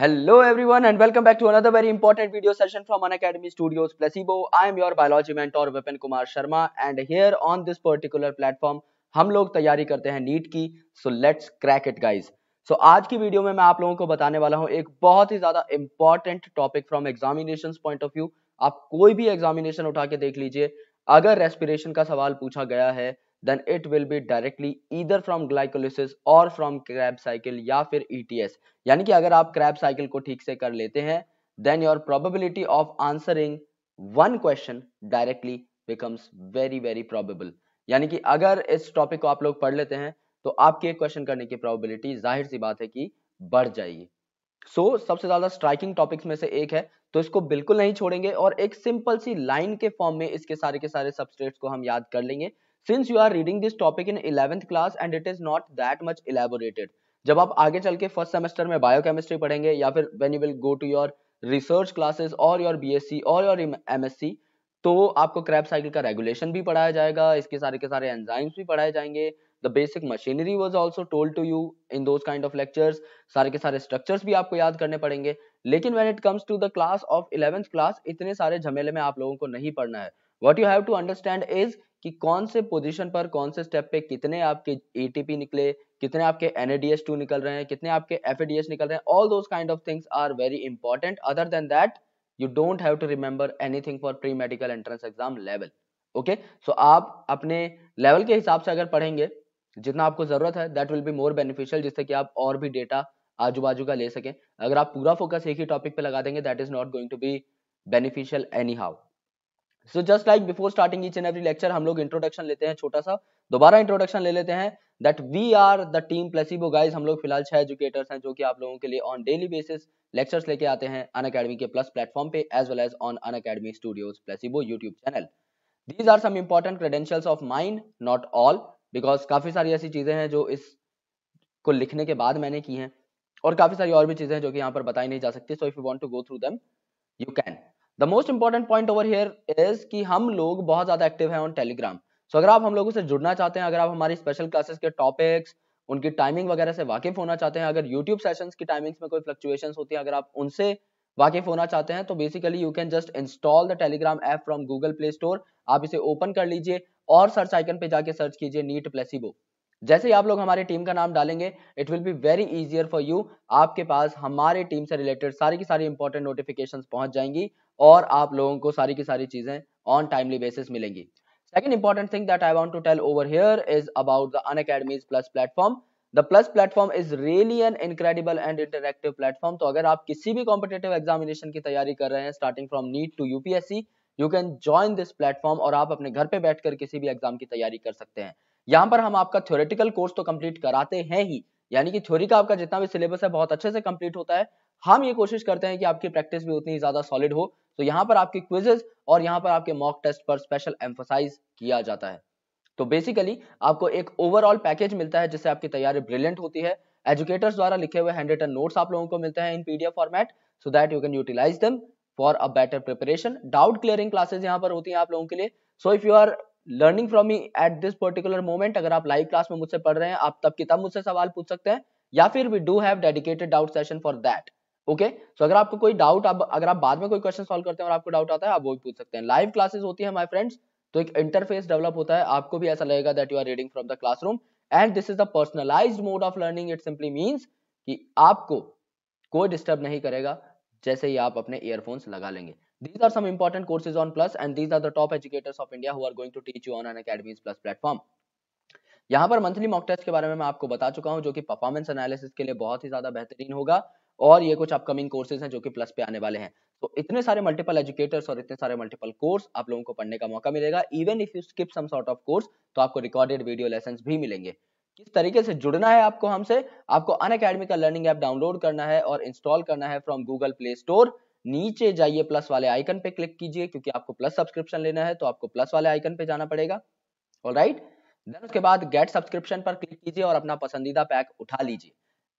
Hello everyone and welcome back to another very important video session from Unacademy Studios Placebo. I am your biology mentor Vipin Kumar Sharma and here on this particular platform हम लोग तैयारी करते हैं NEET की so let's crack it guys so आज की video में मैं आप लोगों को बताने वाला हूं एक बहुत ही ज्यादा important topic from examination point of view आप कोई भी एग्जामिनेशन उठा के देख लीजिए अगर रेस्पिरेशन का सवाल पूछा गया है then it will be directly either from glycolysis or from Krebs cycle या फिर ETS यानी कि अगर आप Krebs cycle को ठीक से कर लेते हैं then your probability of answering one question directly becomes very very probable यानी कि अगर इस टॉपिक को आप लोग पढ़ लेते हैं तो आपके एक क्वेश्चन करने की प्रोबेबिलिटी जाहिर सी बात है कि बढ़ जाएगी सो so, सबसे ज्यादा स्ट्राइकिंग टॉपिक्स में से एक है तो इसको बिल्कुल नहीं छोड़ेंगे और एक सिंपल सी लाइन के फॉर्म में इसके सारे के सारे सबस्टेट्स को हम याद कर लेंगे since you are reading this topic in eleventh class and it is not that much elaborated जब आप आगे चल के फर्स्ट सेमेस्टर में बायोकेमिस्ट्री पढ़ेंगे या फिर when you will go to your research classes और योर बीएससी और योर एमएससी तो आपको क्रैप साइकिल का रेगुलेशन भी पढ़ाया जाएगा इसके सारे के सारे एंजाइम्स भी पढ़ाए जाएंगे the basic machinery was also told to you in those kind of lectures सारे के सारे स्ट्रक्चर्स भी आपको याद करने पड़ेंगे लेकिन when it comes to the class of eleventh class इतने सारे झमेले में आप लोगों को नहीं पढ़ना है what you have to understand is कि कौन से पोजीशन पर कौन से स्टेप पे कितने आपके एटीपी निकले कितने आपके एनएडीएस टू निकल रहे हैं कितने आपके एफएडीएस निकल रहे हैं all those kind of things are very important other than that you don't have to remember anything for pre medical entrance exam level okay so आप अपने लेवल के हिसाब से अगर पढ़ेंगे जितना आपको जरूरत है that will be more beneficial जिससे कि आप और भी डेटा आजू बाजू का ले सकें अगर आप पूरा फोकस एक ही टॉपिक पे लगा देंगे that is not going to be beneficial anyhow so just like before starting each and every lecture हम लोग इंट्रोडक्शन लेते हैं छोटा सा दोबारा इंट्रोडक्शन ले लेते हैं that we are the team placebo guys हम लोग फिलहाल छह एजुकेटर्स हैं जो कि आप लोगों के लिए ऑन डेली बेसिस लेक्चर्स लेके आते हैं अन अकेडमी के प्लस प्लेटफॉर्म पे as well as on Unacademy studios placebo YouTube channel these are some important credentials of mind not all because काफ़ी सारी ऐसी चीज़ें हैं जो इस को लिखने के बाद मैंने की हैं और काफ़ी सारी और भी चीज़ें हैं जो कि यहाँ पर बताई नहीं जा सकती so if you want to go through them you can the most important point over here is कि हम लोग बहुत ज्यादा एक्टिव हैं ऑन टेलीग्राम सो अगर आप हम लोगों से जुड़ना चाहते हैं अगर आप हमारी स्पेशल क्लासेस के टॉपिक्स उनकी टाइमिंग वगैरह से वाकिफ होना चाहते हैं अगर यूट्यूब सेशन की टाइमिंग्स में कोई फ्लक्चुएशन होती है अगर आप उनसे वाकिफ होना चाहते हैं तो basically you can just install the Telegram app from Google Play Store आप इसे ओपन कर लीजिए और सर्च आइकन पे जाके सर्च कीजिए नीट प्लेसिबो जैसे ही आप लोग हमारी टीम का नाम डालेंगे it will be very easier for you आपके पास हमारे टीम से रिलेटेड सारी की सारी इंपॉर्टेंट नोटिफिकेशन पहुंच जाएंगी और आप लोगों को सारी की सारी चीजें ऑन टाइमली बेसिस मिलेंगी second important thing that I want to tell over here is about the Unacademy's plus platform the plus platform is really an incredible and interactive platform तो अगर आप किसी भी कॉम्पिटेटिव एग्जामिनेशन की तैयारी कर रहे हैं starting from NEET to UPSC you can join this platform और आप अपने घर पे बैठकर किसी भी एग्जाम की तैयारी कर सकते हैं यहाँ पर हम आपका थ्योरेटिकल कोर्स तो कंप्लीट कराते हैं ही यानी कि थ्योरी का आपका जितना भी सिलेबस है बहुत अच्छे से कंप्लीट होता है हम ये कोशिश करते हैं कि आपकी प्रैक्टिस भी उतनी ज़्यादा सॉलिड हो तो यहाँ पर आपके क्विजेज और यहाँ पर आपके मॉक टेस्ट पर स्पेशल एम्फोसाइज किया जाता है तो बेसिकली आपको एक ओवरऑल पैकेज मिलता है जिससे आपकी तैयारी ब्रिलियंट होती है एजुकेटर्स द्वारा लिखे हुए हैंड रिटन नोट्स आप लोगों को मिलते हैं in PDF format so that you can utilise them for a better preparation doubt clearing classes यहाँ पर होती हैं आप लोगों के लिए so if you are learning from me at this particular moment अगर आप लाइव क्लास में मुझसे पढ़ रहे हैं आप तब की तब मुझसे सवाल पूछ सकते हैं या फिर we do have dedicated doubt session for that okay okay? So so, अगर आपको कोई डाउट आप अगर आप बाद में कोई क्वेश्चन सॉल्व करते हैं और आपको डाउट आता है आप वो भी पूछ सकते हैं लाइव क्लासेस होती है माय फ्रेंड्स तो एक इंटरफेस डेवलप होता है आपको भी ऐसा लगेगा that you are reading from the classroom and this is the personalise mode of learning it simply means कि आपको कोई डिस्टर्ब नहीं करेगा जैसे ही आप अपने ईयरफोन्स लगा लेंगे these are some important courses on plus and these are the top educators of India who are going to teach you on an academies plus platform यहाँ पर मंथली मॉक टेस्ट के बारे में मैं आपको बता चुका हूँ जो कि परफॉर्मेंस एनालिसिस के लिए बहुत ही ज्यादा बेहतरीन होगा और ये कुछ अपकमिंग कोर्सेज हैं जो कि प्लस पे आने वाले हैं तो इतने सारे मल्टीपल एजुकेटर्स और इतने सारे मल्टीपल कोर्स आप लोगों को पढ़ने का मौका मिलेगा even if you skip some sort of course तो आपको रिकॉर्डेड वीडियो लेसन भी मिलेंगे किस तरीके से जुड़ना है आपको हमसे आपको अन अकेडमी का लर्निंग ऐप डाउनलोड करना है और इंस्टॉल करना है फ्रॉम गूगल प्ले स्टोर नीचे जाइए प्लस वाले आइकन पे क्लिक कीजिए क्योंकि आपको प्लस सब्सक्रिप्शन लेना है तो आपको प्लस वाले आइकन पे जाना पड़ेगा ऑल राइट देन उसके बाद गेट सब्सक्रिप्शन पर क्लिक कीजिए और अपना पसंदीदा पैक उठा लीजिए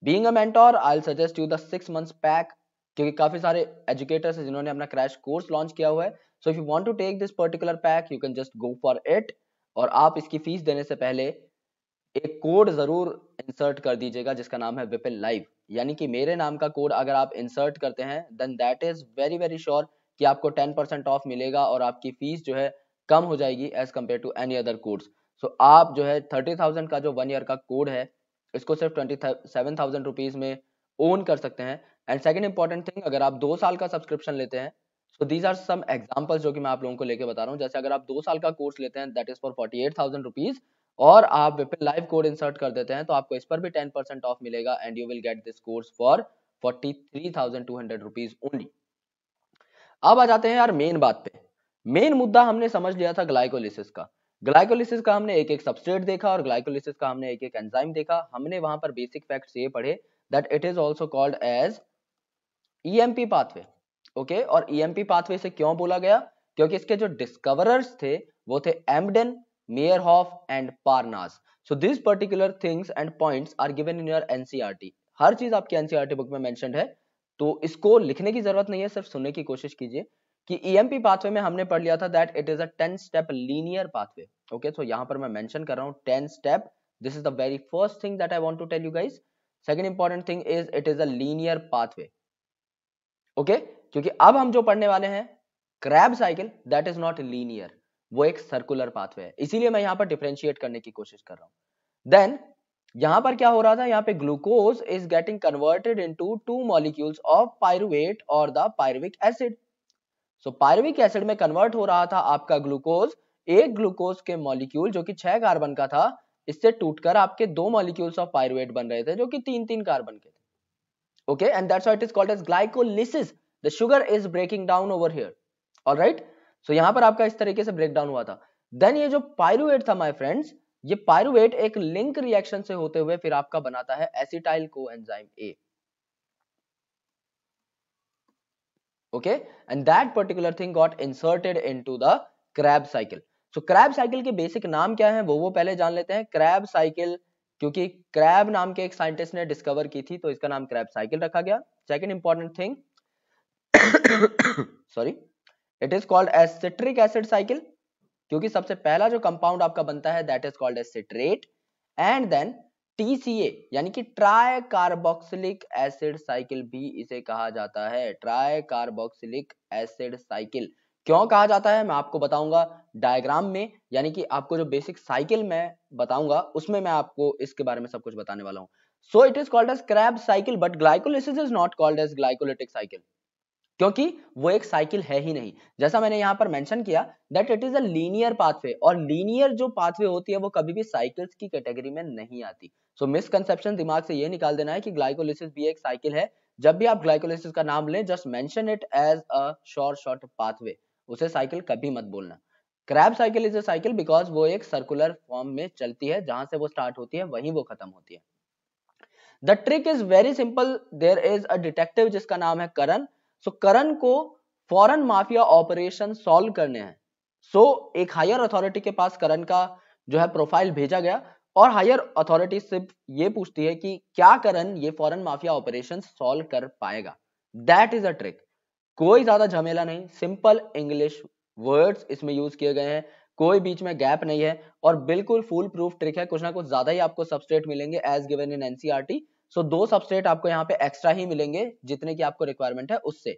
being mentor I suggest you the six months pack क्योंकि काफी सारे एजुकेटर्स हैं जिन्होंने अपना क्रैश कोर्स लॉन्च किया हुआ है so if you want to take this particular pack you can just go for it और आप इसकी फीस देने से पहले एक कोड जरूर इंसर्ट कर दीजिएगा जिसका नाम है विपिन लाइव यानी कि मेरे नाम का कोड अगर आप इंसर्ट करते हैं then that is very very sure कि आपको टेन परसेंट ऑफ मिलेगा और आपकी फीस जो है कम हो जाएगी as compare to any other course so आप जो है थर्टी थाउजेंड का जो वन ईयर का कोड है इसको सिर्फ ट्वेंटी सेवन थाउजेंड रुपीज़ में ओन कर सकते हैं एंड सेकेंड इंपॉर्टेंट थिंग अगर आप दो साल का सब्सक्रिप्शन लेते हैं so these are some examples जो कि मैं आप लोगों को लेके बता रहा हूँ जैसे अगर आप दो साल का कोर्स लेते हैं that is for forty eight thousand rupees और आप विपिन लाइव कोड इंसर्ट कर देते हैं तो आपको इस पर भी टेन परसेंट ऑफ मिलेगा and you will get this course for forty three thousand two hundred rupees only अब आ जाते हैं यार मेन बात पे मेन मुद्दा हमने समझ लिया था ग्लाइकोलिसिस का ग्लाइकोलिसिस का हमने एक एक सबस्ट्रेट देखा और ग्लाइकोलिसिस का हमने एक एक एंजाइम देखा हमने वहां पर बेसिक फैक्ट्स ये पढ़े that it is also called as EMP pathway okay और ईएमपी e पाथवे से क्यों बोला गया क्योंकि इसके जो डिस्कवरर्स थे वो थे Embden Meyerhof and Parnas so this particular things and points are given in your NCERT हर चीज आपकी एनसीईआरटी बुक e में मेंशनड है तो इसको लिखने की जरूरत नहीं है सिर्फ सुनने की कोशिश कीजिए कि ईएमपी e पाथवे में हमने पढ़ लिया था that it is a ten step linear pathway okay so यहां पर मैं मेंशन कर रहा हूं ten step this is the very first thing that I want to tell you guys second important thing is it is a linear pathway okay क्योंकि अब हम जो पढ़ने वाले हैं Krebs cycle that is not linear वो एक circular pathway है इसीलिए मैं यहाँ पर डिफ्रेंशिएट करने की कोशिश कर रहा हूं देन यहां पर क्या हो रहा था यहाँ पे glucose is getting converted into two molecules of pyruvate और the pyruvic acid so pyruvic acid में कन्वर्ट हो रहा था आपका ग्लूकोज एक ग्लूकोज के मॉलिक्यूल जो कि छह कार्बन का था इससे टूटकर आपके दो मॉलिक्यूल्स ऑफ पायरुवेट बन रहे थे जो कि तीन तीन कार्बन के थे okay and that's it is called as glycolysis the sugar is breaking down over here alright so यहां पर आपका इस तरीके से ब्रेक डाउन हुआ था देन ये जो पायरुवेट था माय फ्रेंड्स ये पायरुवेट एक लिंक रिएक्शन से होते हुए फिर आपका बनाता है acetyl coenzyme A okay and that particular thing got inserted into the crab cycle so crab cycle के basic नाम क्या है वो वो पहले जान लेते हैं crab cycle क्योंकि क्रैब नाम के एक साइंटिस्ट ने डिस्कवर की थी तो इसका नाम क्रैब साइकिल रखा गया second important thing sorry it is called as citric acid cycle क्योंकि सबसे पहला जो कंपाउंड आपका बनता है that is called as citrate and then TCA यानी कि ट्राई कार्बोक्सिलिक एसिड साइकिल भी इसे कहा जाता है ट्राई कार्बोक्सिलिक एसिड साइकिल क्यों कहा जाता है मैं आपको बताऊंगा डायग्राम में यानी कि आपको जो बेसिक साइकिल मैं बताऊंगा उसमें मैं आपको इसके बारे में सब कुछ बताने वाला हूँ so it is called as crab cycle but glycolysis is not called as glycolytic cycle क्योंकि वो एक साइकिल है ही नहीं जैसा मैंने यहाँ पर मेंशन किया that it is a linear pathway और लीनियर जो पाथवे होती है वो कभी भी साइकिल्स की कैटेगरी में नहीं आती सो मिसकंसेप्शन दिमाग से ये निकाल देना है कि ग्लाइकोलिसिस भी एक साइकिल है जब भी आप ग्लाइकोलिसिस का नाम लें just mention it as a short short pathway उसे साइकिल कभी मत बोलना crab cycle is a cycle because वो एक सर्कुलर फॉर्म में चलती है जहां से वो स्टार्ट होती है वहीं वो खत्म होती है the trick is very simple there is a detective जिसका नाम है करण सो so, करण को फॉरन माफिया ऑपरेशन सॉल्व करने हैं सो so, एक हायर अथॉरिटी के पास करण का जो है प्रोफाइल भेजा गया और हायर अथॉरिटी सिर्फ ये पूछती है कि क्या करण ये फॉरेन माफिया ऑपरेशन सॉल्व कर पाएगा दैट इज अ ट्रिक कोई ज्यादा झमेला नहीं सिंपल इंग्लिश वर्ड्स इसमें यूज किए गए हैं कोई बीच में गैप नहीं है और बिल्कुल फुल प्रूफ ट्रिक है कुछ ना कुछ ज्यादा ही आपको सबस्टेट मिलेंगे as given in NCERT so दो सबस्टेट आपको यहाँ पे एक्स्ट्रा ही मिलेंगे जितने की आपको रिक्वायरमेंट है उससे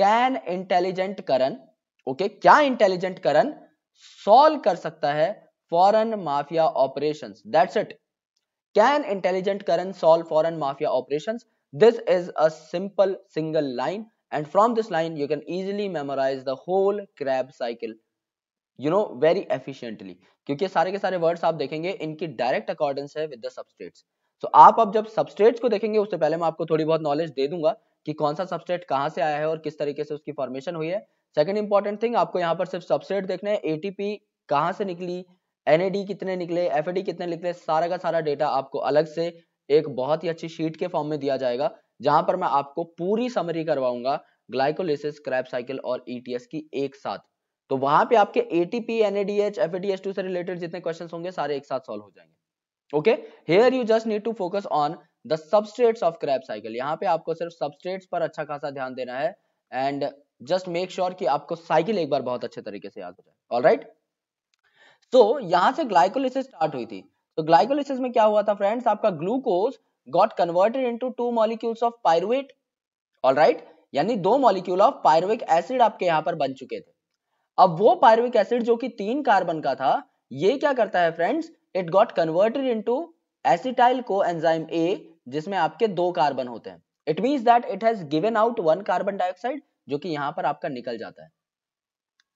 कैन इंटेलिजेंट करण ओके क्या इंटेलिजेंट करण सॉल्व कर सकता है foreign mafia operations that's it can intelligent current solve foreign mafia operations this is a simple single line and from this line you can easily memorize the whole crab cycle you know very efficiently क्योंकि सारे के सारे words आप देखेंगे इनकी direct accordance है with the substrates तो आप अब जब सबस्टेट्स को देखेंगे उससे पहले मैं आपको थोड़ी बहुत नॉलेज दे दूंगा कि कौन सा सबस्टेट कहाँ से आया है और किस तरीके से उसकी फॉर्मेशन हुई है सेकंड इंपॉर्टेंट थिंग आपको यहाँ पर सिर्फ सबस्टेट देखना है एटीपी कहाँ से निकली एन कितने निकले एफ कितने निकले सारा का सारा डेटा आपको अलग से एक बहुत ही अच्छी शीट के फॉर्म में दिया जाएगा जहां पर मैं आपको पूरी समरी करवाऊंगा ग्लाइकोलिसिस क्रैप साइकिल और ईटीएस e की एक साथ तो वहां पे आपके एटीपी एनएडीएच एफएडीएच2 से रिलेटेड जितने क्वेश्चन होंगे सारे एक साथ सॉल्व हो जाएंगे okay here you just need to focus on the substrates of crab cycle यहाँ पे आपको सिर्फ सबस्ट्रेट्स पर अच्छा खासा ध्यान देना है एंड जस्ट मेक श्योर कि आपको साइकिल एक बार बहुत अच्छे तरीके से याद हो जाए ऑल राइट right? तो so, यहाँ से ग्लाइकोलिसिस स्टार्ट हुई थी तो so, ग्लाइकोलिसिस में क्या हुआ था फ्रेंड्स आपका glucose got converted into two molecules of pyruvate alright यानी दो मॉलिक्यूल ऑफ पायरुविक एसिड आपके यहाँ पर बन चुके थे अब वो पायरुविक एसिड जो कि तीन कार्बन का था ये क्या करता है friends it got converted into acetyl coenzyme A जिसमें आपके दो कार्बन होते हैं it mean that it has given out one carbon dioxide जो कि यहां पर आपका निकल जाता है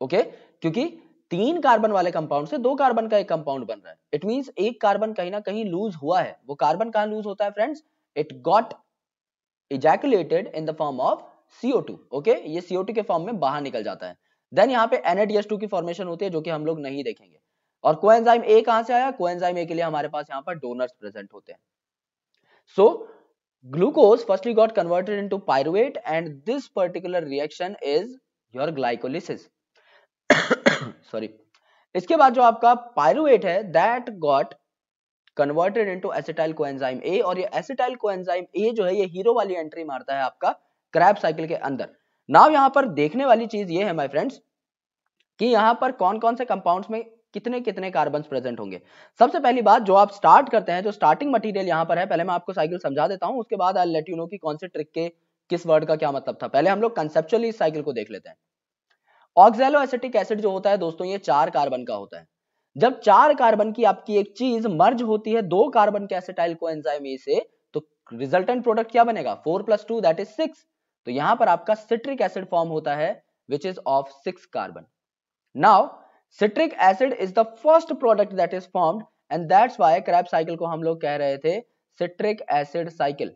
ओके okay? क्योंकि तीन कार्बन वाले कंपाउंड से दो कार्बन का एक कंपाउंड बन रहा है इट मीन एक कार्बन कहीं ना कहीं लूज हुआ है वो कार्बन कहाँ लूज होता है friends it got ejaculated in the form of CO2 okay okay? ये CO2 के फॉर्म में बाहर निकल जाता है देन यहाँ पे NADH2 की फॉर्मेशन होती है जो कि हम लोग नहीं देखेंगे और कोएंजाइम ए कहां से आया कोएंजाइम ए के लिए हमारे पास यहाँ पर डोनर्स प्रेजेंट होते हैं so glucose firstly got converted into pyruvate and this particular reaction is your glycolysis sorry इसके बाद जो आपका पायरुवेट है that got converted into acetyl coenzyme A और ये एसिटाइल कोएंजाइम ए जो है ये हीरो वाली एंट्री मारता है आपका क्रैप साइकिल के अंदर नाव यहां पर देखने वाली चीज ये है माय फ्रेंड्स कि यहां पर कौन कौन से कंपाउंड्स में कितने कितने कार्बन प्रेजेंट होंगे सबसे पहली बात जो आप स्टार्ट करते हैं जो स्टार्टिंग मटेरियल यहां पर है पहले मैं आपको साइकिल समझा देता हूं उसके बाद आई लेट यू नो कि कौन से ट्रिक के किस वर्ड का क्या मतलब था पहले हम लोग कंसेप्चुअली इस साइकिल को देख लेते हैं ऑक्सैलो एसिटिक एसिड जो होता है दोस्तों ये चार कार्बन का होता है जब चार कार्बन की आपकी एक चीज मर्ज होती है दो कार्बन के एसिटाइल को एंजाइम ए से तो रिजल्टेंट प्रोडक्ट क्या बनेगा four plus two that is six तो यहां पर आपका सिट्रिक एसिड फॉर्म होता है which is of six carbon now citric acid is the first product that is formed and that's why crab cycle को हम लोग कह रहे थे सिट्रिक एसिड साइकिल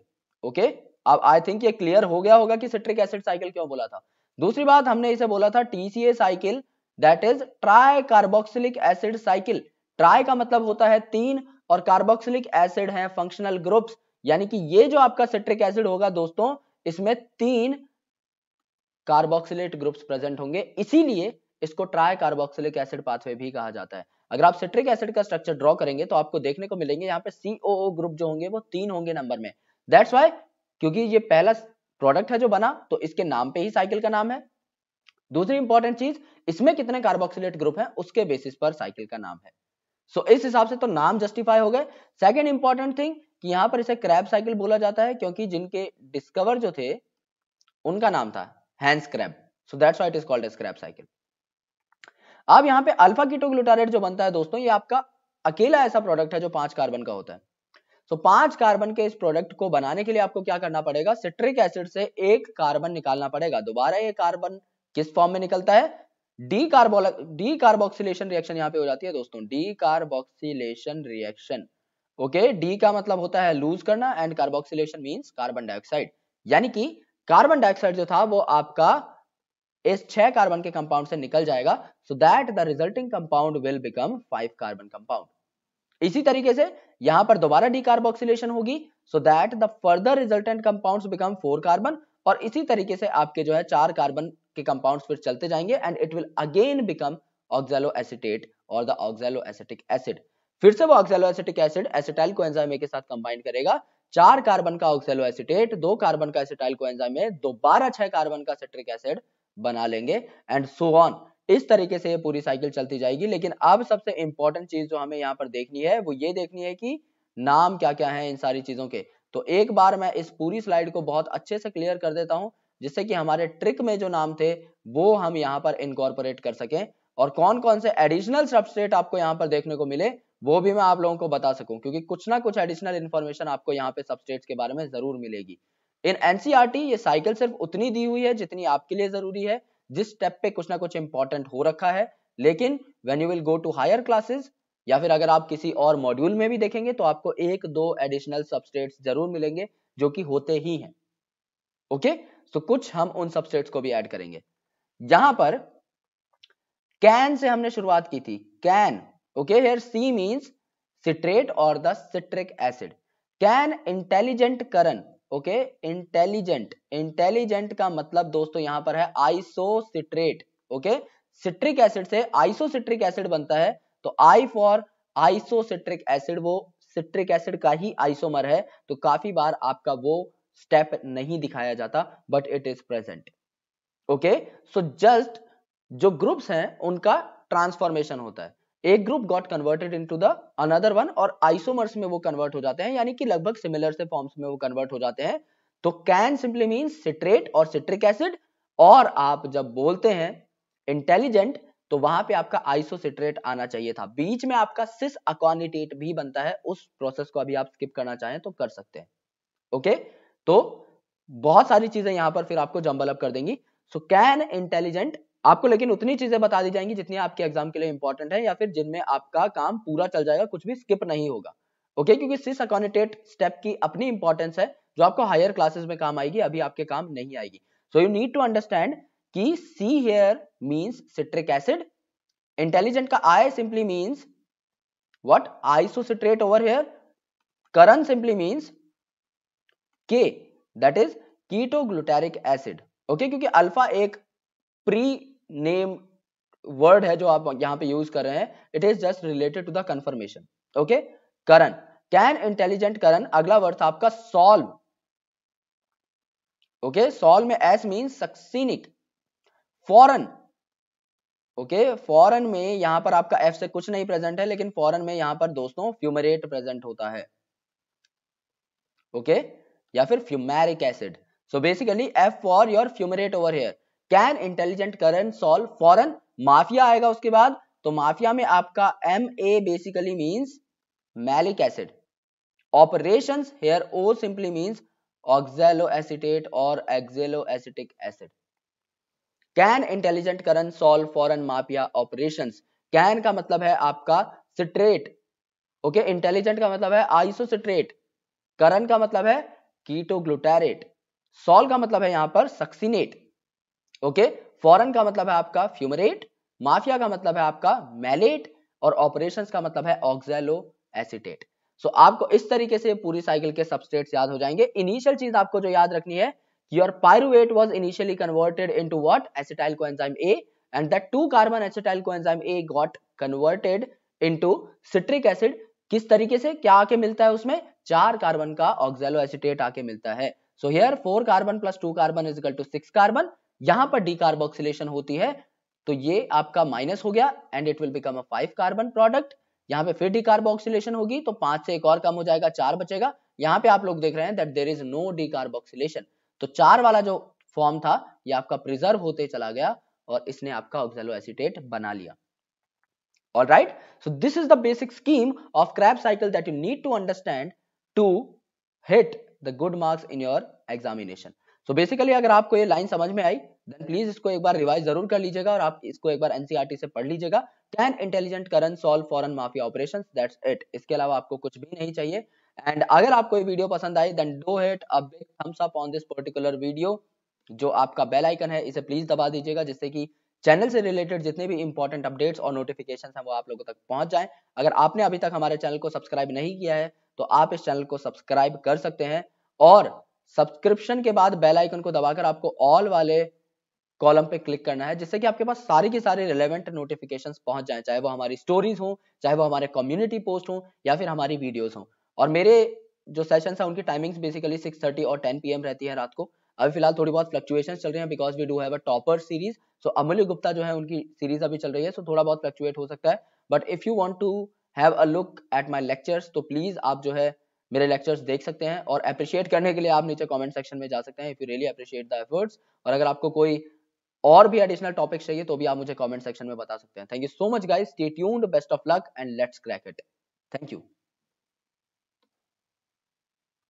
ओके अब आई थिंक ये क्लियर हो गया होगा कि सिट्रिक एसिड साइकिल क्यों बोला था दूसरी बात हमने इसे बोला था TCA cycle that is tri carboxylic acid cycle tri का मतलब होता है तीन और कार्बोक्सिलिक एसिड है फंक्शनल ग्रुप्स यानी कि ये जो आपका सिट्रिक एसिड होगा दोस्तों इसमें तीन कार्बोक्सिलेट ग्रुप्स प्रेजेंट होंगे इसीलिए इसको ट्राई कार्बोक्सिलिक एसिड पाथवे भी कहा जाता है अगर आप सिट्रिक एसिड का स्ट्रक्चर ड्रॉ करेंगे तो आपको देखने को मिलेंगे यहाँ पे सीओ ग्रुप जो होंगे वो तीन होंगे नंबर में दैट्स वाई क्योंकि ये पहला प्रोडक्ट है जो बना तो इसके नाम पे ही साइकिल का नाम है दूसरी इंपॉर्टेंट चीज इसमें कितने कार्बोक्सिलेट ग्रुप है उसके बेसिस पर साइकिल का नाम है सो so, इस हिसाब से तो नाम जस्टिफाई हो गए सेकेंड इंपॉर्टेंट थिंग कि यहां पर इसे क्रैब साइकिल बोला जाता है क्योंकि जिनके डिस्कवर जो थे उनका नाम था Hans crab so that's why it is called as crab cycle अब यहां पे अल्फा कीटोग्लूटारेट जो बनता है दोस्तों ये आपका अकेला ऐसा प्रोडक्ट है जो पांच कार्बन का होता है तो पांच कार्बन के इस प्रोडक्ट को बनाने के लिए आपको क्या करना पड़ेगा सिट्रिक एसिड से एक कार्बन निकालना पड़ेगा दोबारा ये कार्बन किस फॉर्म में निकलता है de carbol decarboxylation reaction यहाँ पे हो जाती है दोस्तों decarboxylation reaction okay D का मतलब होता है लूज करना and carboxylation means carbon dioxide यानी कि कार्बन डाइऑक्साइड जो था वो आपका इस छह कार्बन के कंपाउंड से निकल जाएगा so that the resulting compound will become five carbon compound इसी तरीके से यहां पर दोबारा डीकार्बोक्सिलेशन होगी so that the further resultant compounds become four carbon और इसी तरीके से आपके जो है चार कार्बन के कंपाउंड्स फिर चलते जाएंगे and it will again become oxaloacetate और द ऑक्सैलो एसिटिक एसिड फिर से वो oxaloacetic acid acetyl coenzyme के साथ कंबाइन करेगा चार कार्बन का ऑक्सैलो एसिटेट दो कार्बन का एसिटाइल कोएंजाइम दोबारा छह कार्बन का सिट्रिक एसिड बना लेंगे एंड सो ऑन इस तरीके से ये पूरी साइकिल चलती जाएगी लेकिन अब सबसे इंपॉर्टेंट चीज जो हमें यहाँ पर देखनी है वो ये देखनी है कि नाम क्या क्या है इन सारी चीजों के तो एक बार मैं इस पूरी स्लाइड को बहुत अच्छे से क्लियर कर देता हूँ जिससे कि हमारे ट्रिक में जो नाम थे वो हम यहाँ पर इनकॉर्पोरेट कर सकें और कौन कौन से एडिशनल सबस्टेट आपको यहाँ पर देखने को मिले वो भी मैं आप लोगों को बता सकूं क्योंकि कुछ ना कुछ एडिशनल इन्फॉर्मेशन आपको यहाँ पे सबस्टेट के बारे में जरूर मिलेगी इन एनसीआरटी e ये साइकिल सिर्फ उतनी दी हुई है जितनी आपके लिए जरूरी है जिस स्टेप पे कुछ ना कुछ इंपॉर्टेंट हो रखा है लेकिन when you will go to higher classes या फिर अगर आप किसी और मॉड्यूल में भी देखेंगे तो आपको एक दो एडिशनल सबस्टेट्स जरूर मिलेंगे जो कि होते ही हैं ओके तो कुछ हम उन सबस्टेट्स को भी ऐड करेंगे यहां पर कैन से हमने शुरुआत की थी can okay here C means citrate और the citric acid can intelligent Karan okay intelligent intelligent का मतलब दोस्तों यहां पर है आइसोसिट्रेट ओके सिट्रिक एसिड से आइसोसिट्रिक एसिड बनता है तो आई फॉर आइसोसिट्रिक एसिड वो सिट्रिक एसिड का ही आइसोमर है तो काफी बार आपका वो स्टेप नहीं दिखाया जाता but it is present okay so just जो ग्रुप्स हैं उनका ट्रांसफॉर्मेशन होता है एक group got converted into the another one और आइसोमर्स में वो कन्वर्ट हो जाते हैं यानी कि लगभग सिमिलर से फॉर्म्स में वो कन्वर्ट हो जाते हैं तो कैन सिंपली मीन सिट्रेट और सिट्रिक एसिड और आप जब बोलते हैं इंटेलिजेंट तो वहां पे आपका आइसोसिट्रेट आना चाहिए था बीच में आपका सिस अकोनिटेट भी बनता है उस प्रोसेस को अभी आप स्किप करना चाहें तो कर सकते हैं ओके तो बहुत सारी चीजें यहां पर फिर आपको जंबल अप कर देंगी सो कैन इंटेलिजेंट आपको लेकिन उतनी चीजें बता दी जाएंगी जितनी आपके एग्जाम के लिए इंपॉर्टेंट है या फिर जिनमें आपका काम पूरा चल जाएगा कुछ भी स्किप नहीं होगा ओके क्योंकि सिस अकोनेटेड स्टेप की अपनी इंपॉर्टेंस है जो आपको हायर क्लासेस में काम आएगी अभी आपके काम नहीं आएगी so you need to understand कि C here means citric acid intelligent का I simply means what isocitrate over here Karan simply means K that is glutaric acid okay क्योंकि अल्फा एक प्री नेम वर्ड है जो आप यहाँ पे यूज कर रहे हैं it is just related to the conformation okay Karan can intelligent Karan अगला वर्ड था आपका सॉल्व ओके सॉल्व में S mean succinic foreign okay foreign में यहां पर आपका एफ से कुछ नहीं प्रेजेंट है लेकिन फॉरन में यहां पर दोस्तों फ्यूमरेट प्रेजेंट होता है ओके okay? या फिर fumaric acid so basically F for your fumarate over here can intelligent Karan solve foreign mafia आएगा उसके बाद तो माफिया में आपका M A basically means malic acid operation here O simply means oxaloacetate और oxaloacetic acid can intelligent Karan solve foreign mafia operation can का मतलब है आपका सिट्रेट ओके okay, इंटेलिजेंट का मतलब है आइसोसिट्रेट करन का मतलब है कीटोग्लुटेरेट सॉल का मतलब है यहां पर सक्सिनेट ओके फॉरन का मतलब है आपका फ्यूमरेट माफिया का मतलब है आपका मैलेट और ऑपरेशन का मतलब है ऑक्सैलो एसिटेट सो आपको इस तरीके से पूरी साइकिल के सबस्टेट याद हो जाएंगे इनिशियल चीज आपको जो याद रखनी है your pyruvate was initially converted into what acetyl coenzyme a two carbon acetyl coenzyme A got converted into citric acid किस तरीके से क्या आके मिलता है उसमें चार कार्बन का ऑक्सैलो एसिटेट आके मिलता है so here four carbon plus two carbon is to six carbon यहां पर डीकार्बोक्सिलेशन होती है तो ये आपका माइनस हो गया and it will become a five carbon product यहाँ पे फिर डीकार्बोक्सिलेशन होगी तो पांच से एक और कम हो जाएगा चार बचेगा यहाँ पे आप लोग देख रहे हैं that there is no decarboxylation तो चार वाला जो फॉर्म था ये आपका प्रिजर्व होते चला गया और इसने आपका ऑक्सेलो एसिटेट बना लिया all right so this is the basic scheme of Krebs cycle that you need to understand to hit the good marks in your examination so basically अगर आपको ये लाइन समझ में आई देन प्लीज इसको एक बार रिवाइज जरूर कर लीजिएगा और आप इसको एक बार एनसीआरटी e से पढ़ लीजिएगा can intelligent Karan solve foreign mafia operation that's it इसके अलावा आपको कुछ भी नहीं चाहिए एंड अगर आपको ये वीडियो पसंद आई then do hit a big thumbs up on this particular video जो आपका बेल आइकन है इसे प्लीज दबा दीजिएगा जिससे कि चैनल से रिलेटेड जितने भी इंपॉर्टेंट अपडेट्स और नोटिफिकेशंस हैं वो आप लोगों तक पहुंच जाएं अगर आपने अभी तक हमारे चैनल को सब्सक्राइब नहीं किया है तो आप इस चैनल को सब्सक्राइब कर सकते हैं और सब्सक्रिप्शन के बाद बेल आइकन को दबाकर आपको ऑल वाले कॉलम पे क्लिक करना है जिससे कि आपके पास सारे के सारे रिलेवेंट नोटिफिकेशंस पहुंच जाए चाहे वो हमारी स्टोरीज हो चाहे वो हमारे कम्युनिटी पोस्ट हो या फिर हमारी वीडियोस हो और मेरे जो सेशंस हैं उनकी टाइमिंग्स बेसिकली 6:30 और 10 पीएम रहती है रात को अभी फिलहाल थोड़ी बहुत फ्लक्चुएशन चल रही है because we do have a topper series so Amulya Gupta जो है उनकी सीरीज अभी चल रही है सो so थोड़ा बहुत फ्लक्चुएट हो सकता है but if you want to have a look at my lectures तो प्लीज आप जो है मेरे लेक्चर्स देख सकते हैं और अप्रिशिएट करने के लिए आप नीचे कमेंट सेक्शन में जा सकते हैं if you really appreciate the efforts और अगर आपको कोई और भी एडिशनल टॉपिक्स चाहिए तो भी आप मुझे कमेंट सेक्शन में बता सकते हैं thank you so much guys stay tuned best of luck and let's crack it thank you